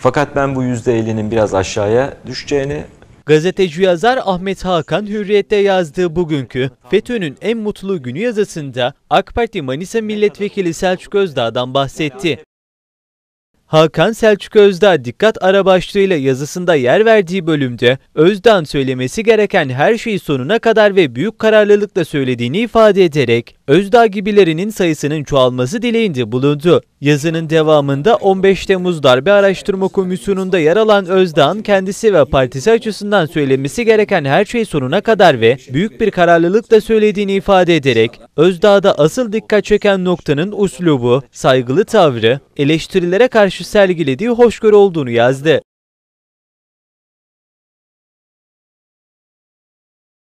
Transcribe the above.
Fakat ben bu %50'nin biraz aşağıya düşeceğini Gazeteci yazar Ahmet Hakan Hürriyet'te yazdığı bugünkü FETÖ'nün en mutlu günü yazısında AK Parti Manisa Milletvekili Selçuk Özdağ'dan bahsetti. Hakan Selçuk Özdağ dikkat ara başlığıyla yazısında yer verdiği bölümde Özdağ'ın söylemesi gereken her şeyi sonuna kadar ve büyük kararlılıkla söylediğini ifade ederek Özdağ gibilerinin sayısının çoğalması dileğinde bulundu. Yazının devamında 15 Temmuz Darbe Araştırma Komisyonu'nda yer alan Özdağ'ın kendisi ve partisi açısından söylemesi gereken her şey sonuna kadar ve büyük bir kararlılıkla söylediğini ifade ederek Özdağ'da asıl dikkat çeken noktanın uslubu, saygılı tavrı, eleştirilere karşı sergilediği hoşgörü olduğunu yazdı.